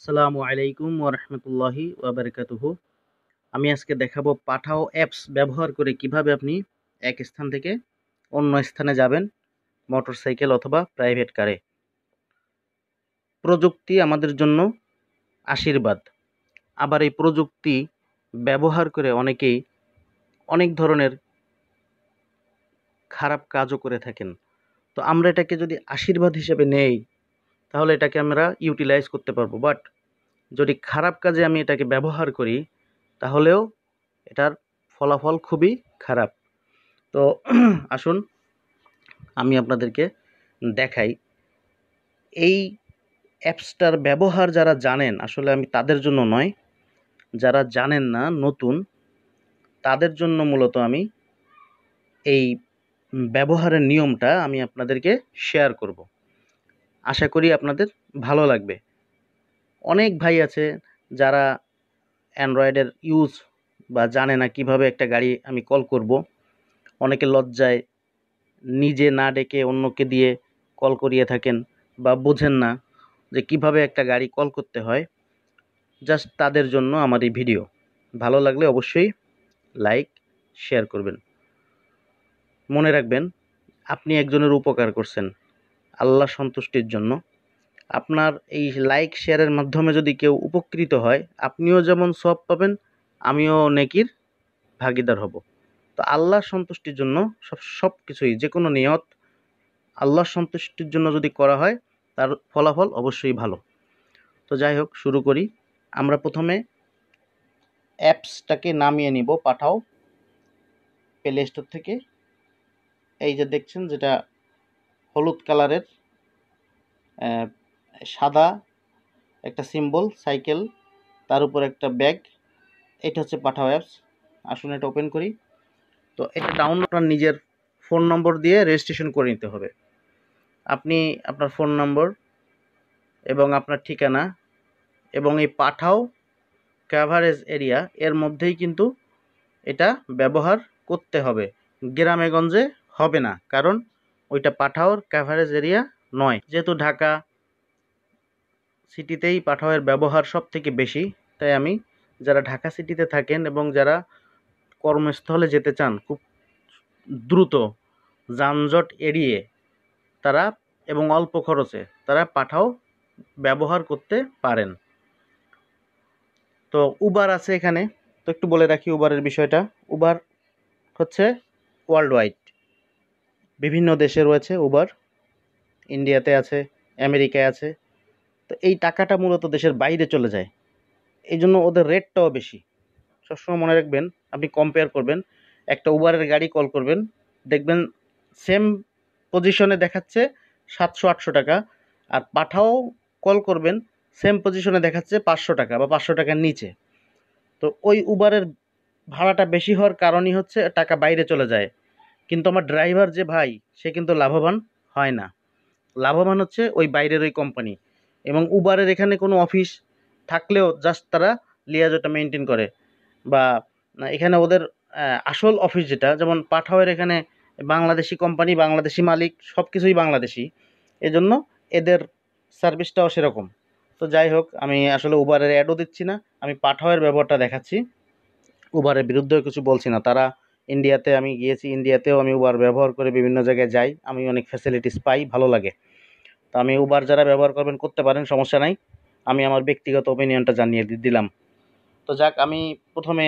আসসালামু আলাইকুম ওরহমতুল্লাহি ওবরকাতুহু আমি আজকে দেখাবো পাঠাও অ্যাপস ব্যবহার করে কিভাবে আপনি এক স্থান থেকে অন্য স্থানে যাবেন মোটরসাইকেল অথবা প্রাইভেট কারে প্রযুক্তি আমাদের জন্য আশীর্বাদ আবার এই প্রযুক্তি ব্যবহার করে অনেকেই অনেক ধরনের খারাপ কাজও করে থাকেন তো আমরা এটাকে যদি আশীর্বাদ হিসেবে নেই তাহলে এটাকে আমরা ইউটিলাইজ করতে পারবো বাট যদি খারাপ কাজে আমি এটাকে ব্যবহার করি তাহলেও এটার ফলাফল খুবই খারাপ তো আসুন আমি আপনাদেরকে দেখাই এই অ্যাপসটার ব্যবহার যারা জানেন আসলে আমি তাদের জন্য নয় যারা জানেন না নতুন তাদের জন্য মূলত আমি এই ব্যবহারের নিয়মটা আমি আপনাদেরকে শেয়ার করব আশা করি আপনাদের ভালো লাগবে অনেক ভাই আছে যারা অ্যান্ড্রয়েডের ইউজ বা জানে না কিভাবে একটা গাড়ি আমি কল করব অনেকে লজ্জায় নিজে না ডেকে অন্যকে দিয়ে কল করিয়ে থাকেন বা বোঝেন না যে কিভাবে একটা গাড়ি কল করতে হয় জাস্ট তাদের জন্য আমার এই ভিডিও ভালো লাগলে অবশ্যই লাইক শেয়ার করবেন মনে রাখবেন আপনি একজনের উপকার করছেন আল্লাহ সন্তুষ্টির জন্য আপনার এই লাইক শেয়ারের মাধ্যমে যদি কেউ উপকৃত হয় আপনিও যেমন সব পাবেন আমিও নেকির ভাগিদার হব তো আল্লাহ সন্তুষ্টির জন্য সব সব কিছুই যে কোনো নিয়ত আল্লাহ সন্তুষ্টির জন্য যদি করা হয় তার ফলাফল অবশ্যই ভালো তো যাই হোক শুরু করি আমরা প্রথমে অ্যাপসটাকে নামিয়ে নিব পাঠাও প্লে স্টোর থেকে এই যে দেখছেন যেটা হলুদ কালারের সাদা একটা সিম্বল সাইকেল তার উপর একটা ব্যাগ এটা হচ্ছে পাঠাও অ্যাপস আসুন এটা ওপেন করি তো এটা ডাউনলোড আপনার নিজের ফোন নম্বর দিয়ে রেজিস্ট্রেশন করে নিতে হবে আপনি আপনার ফোন নম্বর এবং আপনার ঠিকানা এবং এই পাঠাও কাভারেজ এরিয়া এর মধ্যেই কিন্তু এটা ব্যবহার করতে হবে গ্রামেগঞ্জে হবে না কারণ ওইটা পাঠাওর কাভারেজ এরিয়া নয় যেহেতু ঢাকা সিটিতেই পাঠাওয়ের ব্যবহার সব থেকে বেশি তাই আমি যারা ঢাকা সিটিতে থাকেন এবং যারা কর্মস্থলে যেতে চান খুব দ্রুত যানজট এড়িয়ে তারা এবং অল্প খরচে তারা পাঠাও ব্যবহার করতে পারেন তো উবার আছে এখানে তো একটু বলে রাখি উবারের বিষয়টা উবার হচ্ছে ওয়ার্ল্ড ওয়াইড বিভিন্ন দেশে রয়েছে উবার ইন্ডিয়াতে আছে আমেরিকায় আছে তো এই টাকাটা মূলত দেশের বাইরে চলে যায় এই জন্য ওদের রেটটাও বেশি সবসময় মনে রাখবেন আপনি কম্পেয়ার করবেন একটা উবারের গাড়ি কল করবেন দেখবেন সেম পজিশনে দেখাচ্ছে সাতশো আটশো টাকা আর পাঠাও কল করবেন সেম পজিশনে দেখাচ্ছে পাঁচশো টাকা বা পাঁচশো টাকার নিচে তো ওই উবারের ভাড়াটা বেশি হওয়ার কারণই হচ্ছে টাকা বাইরে চলে যায় কিন্তু আমার ড্রাইভার যে ভাই সে কিন্তু লাভবান হয় না লাভবান হচ্ছে ওই বাইরের ওই কোম্পানি এবং উবারের এখানে কোনো অফিস থাকলেও জাস্ট তারা লিয়াজোটা মেনটেন করে বা এখানে ওদের আসল অফিস যেটা যেমন পাঠাওয়ের এখানে বাংলাদেশি কোম্পানি বাংলাদেশি মালিক সব কিছুই বাংলাদেশি এজন্য এদের সার্ভিসটাও সেরকম তো যাই হোক আমি আসলে উবারের অ্যাডও দিচ্ছি না আমি পাঠাওয়ের ব্যবহারটা দেখাচ্ছি উবারের বিরুদ্ধেও কিছু বলছি না তারা ইন্ডিয়াতে আমি গিয়েছি ইন্ডিয়াতেও আমি উবার ব্যবহার করে বিভিন্ন জায়গায় যাই আমি অনেক ফ্যাসিলিটিস পাই ভালো লাগে তো আমি উবার যারা ব্যবহার করবেন করতে পারেন সমস্যা নাই আমি আমার ব্যক্তিগত ওপিনিয়নটা জানিয়ে দিলাম তো যাক আমি প্রথমে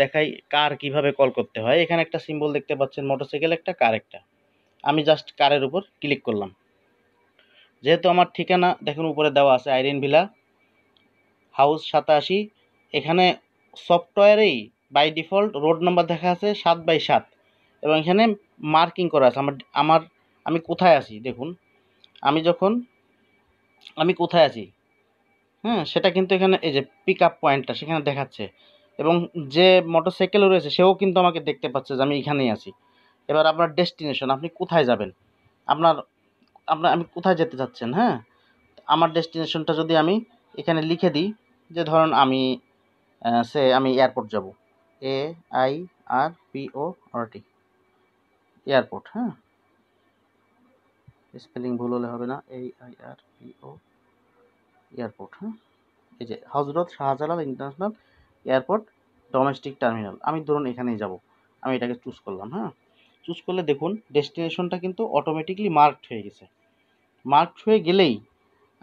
দেখাই কার কিভাবে কল করতে হয় এখানে একটা সিম্বল দেখতে পাচ্ছেন মোটরসাইকেল একটা কার একটা আমি জাস্ট কারের উপর ক্লিক করলাম যেহেতু আমার ঠিকানা দেখুন উপরে দেওয়া আছে আইরিন ভিলা হাউস সাতাশি এখানে সফটওয়্যারেই বাই ডিফল্ট রোড নাম্বার দেখা আছে সাত বাই সাত এবং এখানে মার্কিং করা আছে আমার আমার আমি কোথায় আছি দেখুন আমি যখন আমি কোথায় আছি হ্যাঁ সেটা কিন্তু এখানে এই যে পিক আপ পয়েন্টটা সেখানে দেখাচ্ছে এবং যে মোটরসাইকেল রয়েছে সেও কিন্তু আমাকে দেখতে পাচ্ছে যে আমি এখানেই আছি এবার আপনার ডেস্টিনেশন আপনি কোথায় যাবেন আপনার আপনার আমি কোথায় যেতে চাচ্ছেন হ্যাঁ আমার ডেস্টিনেশনটা যদি আমি এখানে লিখে দিই যে ধরুন আমি সে আমি এয়ারপোর্ট যাব A I R P O R airport হ্যাঁ স্পেলিং ভুল হলে হবে না A I R P O airport হ্যাঁ এই যে Hazrat Shahjalal international airport domestic terminal আমি ধরুন এখানেই যাব আমি এটাকে চুজ করলাম হ্যাঁ চুজ করলে দেখুন ডেস্টিনেশনটা কিন্তু অটোমেটিকলি মার্কড হয়ে গেছে মার্কড হয়ে গেলেই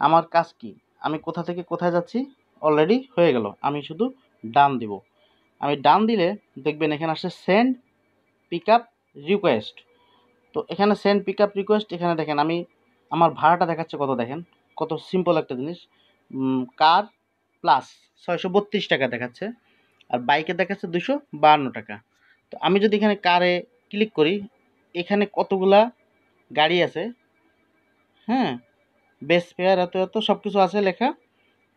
আমার কাজ কি আমি কোথা থেকে কোথায় যাচ্ছি অলরেডি হয়ে গেল আমি শুধু ডান দিব আমি ডান দিলে দেখবেন এখানে আসছে সেন্ড পিক আপ রিকোয়েস্ট তো এখানে সেন্ড পিক আপ রিকোয়েস্ট এখানে দেখেন আমি আমার ভাড়াটা দেখাচ্ছে কত দেখেন কত সিম্পল একটা জিনিস কার প্লাস ছয়শো বত্রিশ টাকা দেখাচ্ছে আর বাইকে দেখাচ্ছে দুশো বাহান্ন টাকা তো আমি যদি এখানে কারে ক্লিক করি এখানে কতগুলা গাড়ি আছে হ্যাঁ বেস ফেয়ার এত এত সব কিছু আছে লেখা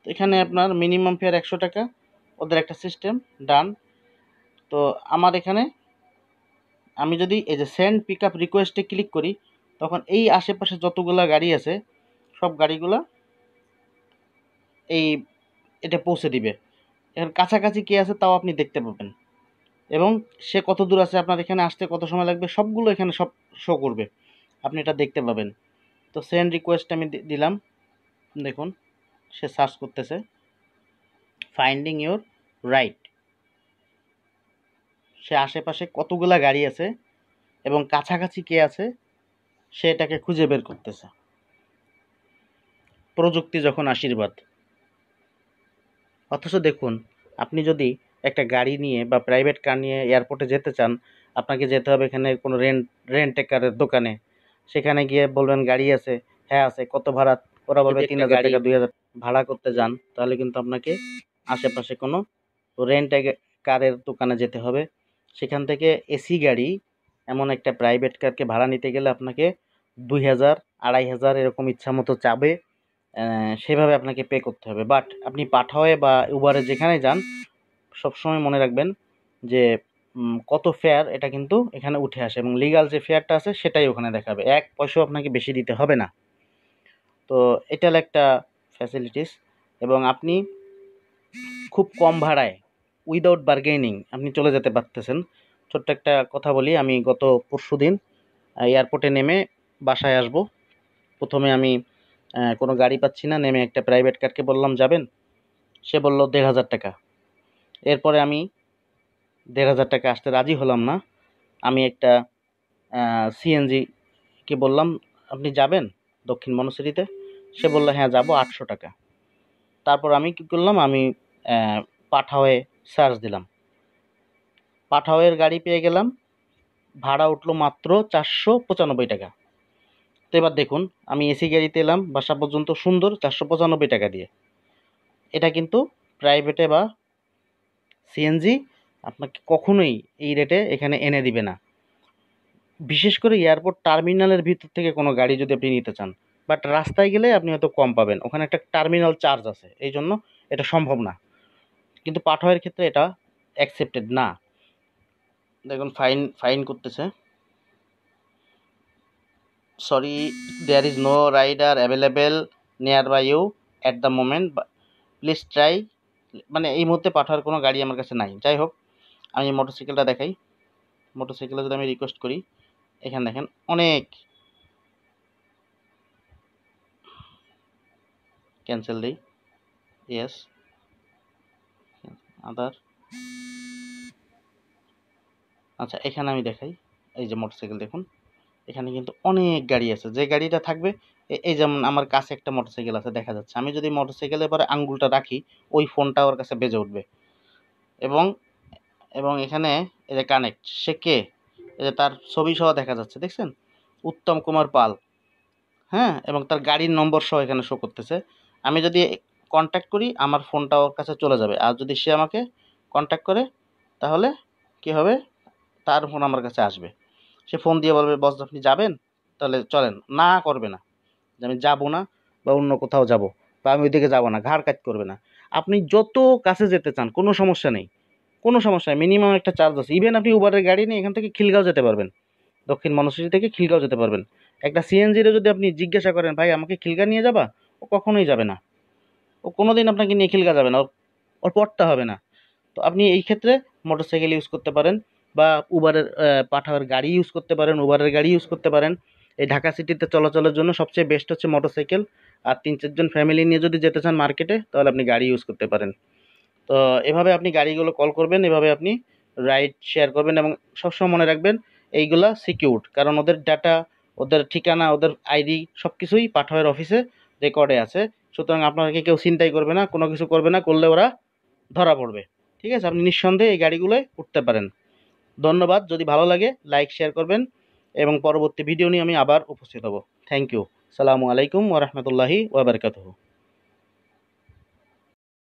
তো এখানে আপনার মিনিমাম ফেয়ার একশো টাকা ওদের একটা সিস্টেম ডান তো আমার এখানে আমি যদি এই যে সেন্ড পিক আপ রিকোয়েস্টে ক্লিক করি তখন এই আশেপাশে যতগুলো গাড়ি আছে সব গাড়িগুলো এই এটা পৌঁছে দিবে এখন কাছাকাছি কে আছে তাও আপনি দেখতে পাবেন এবং সে কত দূর আছে আপনার এখানে আসতে কত সময় লাগবে সবগুলো এখানে সব শো করবে আপনি এটা দেখতে পাবেন তো সেন্ড রিকোয়েস্ট আমি দিলাম দেখুন সে সার্চ করতেছে ফাইন্ডিং ইউর রাইট সে আশেপাশে কতগুলা গাড়ি আছে এবং কাছাকাছি কে আছে সে এটাকে খুঁজে বের করতেছে প্রযুক্তি যখন আশীর্বাদ অথচ দেখুন আপনি যদি একটা গাড়ি নিয়ে বা প্রাইভেট কার নিয়ে এয়ারপোর্টে যেতে চান আপনাকে যেতে হবে এখানে কোনো রেন্ট রেন্ট একারের দোকানে সেখানে গিয়ে বলবেন গাড়ি আছে হ্যাঁ আছে কত ভাড়া ওরা বলবে তিন হাজার টাকা দুই হাজার ভাড়া করতে যান তাহলে কিন্তু আপনাকে আশেপাশে কোনো রেন্ট কারের দোকানে যেতে হবে সেখান থেকে এসি গাড়ি এমন একটা প্রাইভেট কারকে ভাড়া নিতে গেলে আপনাকে দুই হাজার আড়াই হাজার এরকম ইচ্ছা মতো চাবে সেভাবে আপনাকে পে করতে হবে বাট আপনি পাঠাওয়ে বা উবারে যেখানে যান সবসময় মনে রাখবেন যে কত ফেয়ার এটা কিন্তু এখানে উঠে আসে এবং লিগাল যে ফেয়ারটা আছে সেটাই ওখানে দেখাবে এক পয়সাও আপনাকে বেশি দিতে হবে না তো এটা একটা ফ্যাসিলিটিস এবং আপনি খুব কম ভাড়ায় উইদাউট বার্গেনিং আপনি চলে যেতে পারতেছেন ছোট্ট একটা কথা বলি আমি গত পরশু দিন এয়ারপোর্টে নেমে বাসায় আসব প্রথমে আমি কোনো গাড়ি পাচ্ছি না নেমে একটা প্রাইভেট কারকে বললাম যাবেন সে বলল দেড় হাজার টাকা এরপরে আমি দেড় হাজার টাকা আসতে রাজি হলাম না আমি একটা সিএনজিকে বললাম আপনি যাবেন দক্ষিণ মনসিরিতে সে বলল হ্যাঁ যাব আটশো টাকা তারপর আমি কী করলাম আমি পাঠাওয়ে সার্চ দিলাম পাঠাওয়ের গাড়ি পেয়ে গেলাম ভাড়া উঠলো মাত্র চারশো পঁচানব্বই টাকা তো এবার দেখুন আমি এসি গাড়িতে এলাম বাসা পর্যন্ত সুন্দর চারশো পঁচানব্বই টাকা দিয়ে এটা কিন্তু প্রাইভেটে বা সিএনজি আপনাকে কখনোই এই রেটে এখানে এনে দিবে না বিশেষ করে এয়ারপোর্ট টার্মিনালের ভিতর থেকে কোনো গাড়ি যদি আপনি নিতে চান বাট রাস্তায় গেলে আপনি হয়তো কম পাবেন ওখানে একটা টার্মিনাল চার্জ আছে এই জন্য এটা সম্ভব না কিন্তু পাঠয়ের ক্ষেত্রে এটা অ্যাকসেপ্টেড না দেখুন ফাইন ফাইন করতেছে sorry there is no rider available nearby you at the moment please try মানে এই মুহূর্তে পাঠার কোনো গাড়ি আমার কাছে নাই যাই হোক আমি মোটরসাইকেলটা দেখাই মোটরসাইকেলে যদি আমি রিকোয়েস্ট করি এখানে দেখেন অনেক ক্যান্সেল দিই ইয়েস আদার আচ্ছা এখানে আমি দেখাই এই যে মোটরসাইকেল দেখুন এখানে কিন্তু অনেক গাড়ি আছে যে গাড়িটা থাকবে এই যেমন আমার কাছে একটা মোটরসাইকেল আছে দেখা যাচ্ছে আমি যদি মোটরসাইকেলের পরে আঙ্গুলটা রাখি ওই ফোনটা ওর কাছে বেজে উঠবে এবং এবং এখানে এই যে কানেক্ট সে কে এই যে তার ছবি সহ দেখা যাচ্ছে দেখছেন উত্তম কুমার পাল হ্যাঁ এবং তার গাড়ির নম্বর সহ এখানে শো করতেছে আমি যদি কন্ট্যাক্ট করি আমার ফোনটা ওর কাছে চলে যাবে আর যদি সে আমাকে কন্ট্যাক্ট করে তাহলে কি হবে তার ফোন আমার কাছে আসবে সে ফোন দিয়ে বলবে বস আপনি যাবেন তাহলে চলেন না করবে না যে আমি যাবো না বা অন্য কোথাও যাব বা আমি ওইদিকে যাবো না ঘাড় কাজ করবে না আপনি যত কাছে যেতে চান কোনো সমস্যা নেই কোনো সমস্যা নেই মিনিমাম একটা চার্জ আছে ইভেন আপনি উবারের গাড়ি নিয়ে এখান থেকে খিলগাঁও যেতে পারবেন দক্ষিণ মনসিটি থেকে খিলগাঁও যেতে পারবেন একটা সিএনজিরও যদি আপনি জিজ্ঞাসা করেন ভাই আমাকে খিলগা নিয়ে যাবা ও কখনোই যাবে না ও কোনো দিন আপনাকে নিয়ে খিলকা যাবে না ওর পটটা হবে না তো আপনি এই ক্ষেত্রে মোটরসাইকেল ইউজ করতে পারেন বা উবারের পাঠাওয়ার গাড়ি ইউজ করতে পারেন উবারের গাড়ি ইউজ করতে পারেন এই ঢাকা সিটিতে চলাচলের জন্য সবচেয়ে বেস্ট হচ্ছে মোটরসাইকেল আর তিন চারজন ফ্যামিলি নিয়ে যদি যেতে চান মার্কেটে তাহলে আপনি গাড়ি ইউজ করতে পারেন তো এভাবে আপনি গাড়িগুলো কল করবেন এভাবে আপনি রাইড শেয়ার করবেন এবং সবসময় মনে রাখবেন এইগুলা সিকিউর কারণ ওদের ডাটা ওদের ঠিকানা ওদের আইডি সব কিছুই পাঠাওয়ের অফিসে রেকর্ডে আছে সুতরাং আপনাকে কেউ চিন্তাই করবে না কোনো কিছু করবে না করলে ওরা ধরা পড়বে ঠিক আছে আপনি নিঃসন্দেহে এই গাড়িগুলোয় উঠতে পারেন ধন্যবাদ যদি ভালো লাগে লাইক শেয়ার করবেন এবং পরবর্তী ভিডিও নিয়ে আমি আবার উপস্থিত হব থ্যাংক ইউ সালামু আলাইকুম ওরহমতুল্লাহি ওবরকাত